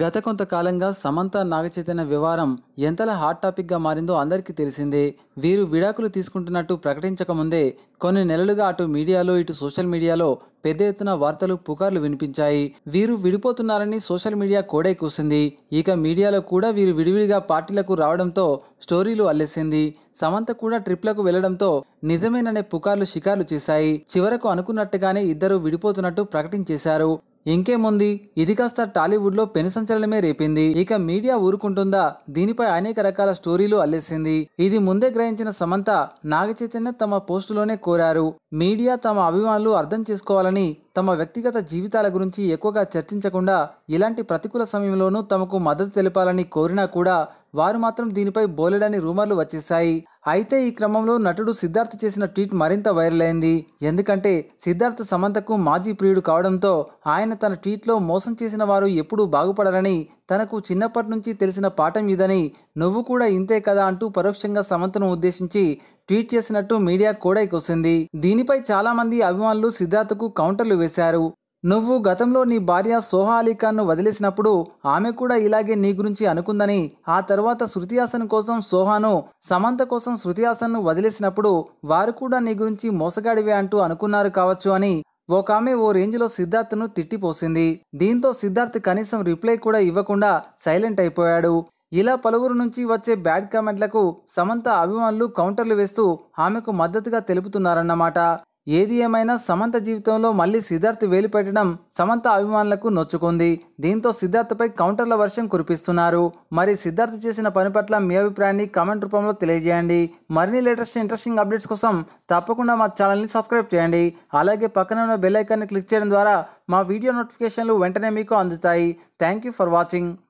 గత కొంతకాలంగా సమంత నాగచైతన్య వ్యవహారం ఎంతలా హాట్ టాపిక్గా మారిందో అందరికీ తెలిసిందే వీరు విడాకులు తీసుకుంటున్నట్టు ప్రకటించకముందే కొన్ని నెలలుగా అటు మీడియాలో ఇటు సోషల్ మీడియాలో పెద్ద ఎత్తున వార్తలు పుకార్లు వినిపించాయి వీరు విడిపోతున్నారని సోషల్ మీడియా కోడే కూసింది ఇక మీడియాలో కూడా వీరు విడివిడిగా పార్టీలకు రావడంతో స్టోరీలు అల్లేసింది సమంత కూడా ట్రిప్లకు వెళ్లడంతో నిజమేననే పుకార్లు షికార్లు చేశాయి చివరకు అనుకున్నట్టుగానే ఇద్దరు విడిపోతున్నట్టు ప్రకటించేశారు ఇంకేముంది ఇది కాస్త టాలీవుడ్లో పెను సంచలనమే రేపింది ఇక మీడియా ఊరుకుంటుందా దీనిపై అనేక రకాల స్టోరీలు అల్లేసింది ఇది ముందే గ్రహించిన సమంత నాగ చైతన్య తమ పోస్టులోనే కోరారు మీడియా తమ అభిమానులు అర్థం చేసుకోవాలని తమ వ్యక్తిగత జీవితాల గురించి ఎక్కువగా చర్చించకుండా ఇలాంటి ప్రతికూల సమయంలోనూ తమకు మద్దతు తెలపాలని కోరినా కూడా వారు మాత్రం దీనిపై బోలెడని రూమర్లు వచ్చేశాయి అయితే ఈ క్రమంలో నటుడు సిద్ధార్థ్ చేసిన ట్వీట్ మరింత వైరల్ అయింది ఎందుకంటే సిద్ధార్థ సమంతకు మాజీ ప్రియుడు కావడంతో ఆయన తన ట్వీట్లో మోసం చేసిన వారు ఎప్పుడూ బాగుపడరని తనకు చిన్నప్పటి నుంచి తెలిసిన పాఠం ఇదని నువ్వు కూడా ఇంతే కదా అంటూ పరోక్షంగా సమంతను ఉద్దేశించి ట్వీట్ చేసినట్టు మీడియా కూడా కొసింది దీనిపై చాలామంది అభిమానులు సిద్ధార్థకు కౌంటర్లు వేశారు నువ్వు గతంలో నీ భార్య సోహా అలీఖాన్ను వదిలేసినప్పుడు ఆమె కూడా ఇలాగే నీ గురించి అనుకుందని ఆ తర్వాత శృతి హాసన్ కోసం సోహాను సమంత కోసం శృతి హాసన్ను వదిలేసినప్పుడు వారు కూడా నీ గురించి మోసగాడివే అంటూ అనుకున్నారు కావచ్చు అని ఒక ఆమె ఓ రేంజ్లో సిద్ధార్థ్ను తిట్టిపోసింది దీంతో సిద్ధార్థ్ కనీసం రిప్లై కూడా ఇవ్వకుండా సైలెంట్ అయిపోయాడు ఇలా పలువురు నుంచి వచ్చే బ్యాడ్ కామెంట్లకు సమంత అభిమానులు కౌంటర్లు వేస్తూ ఆమెకు మద్దతుగా తెలుపుతున్నారన్నమాట ఏది ఏమైనా సమంత జీవితంలో మళ్ళీ సిద్ధార్థ్ వేలిపెట్టడం సమంత అభిమానులకు నొచ్చుకుంది దీంతో సిద్ధార్థపై కౌంటర్ల వర్షం కురిపిస్తున్నారు మరి సిద్ధార్థ్ చేసిన పని పట్ల మీ అభిప్రాయాన్ని కామెంట్ రూపంలో తెలియజేయండి మరిన్ని లేటెస్ట్ ఇంట్రెస్టింగ్ అప్డేట్స్ కోసం తప్పకుండా మా ఛానల్ని సబ్స్క్రైబ్ చేయండి అలాగే పక్కన ఉన్న బెల్ ఐకాన్ని క్లిక్ చేయడం ద్వారా మా వీడియో నోటిఫికేషన్లు వెంటనే మీకు అందుతాయి థ్యాంక్ యూ ఫర్ వాచింగ్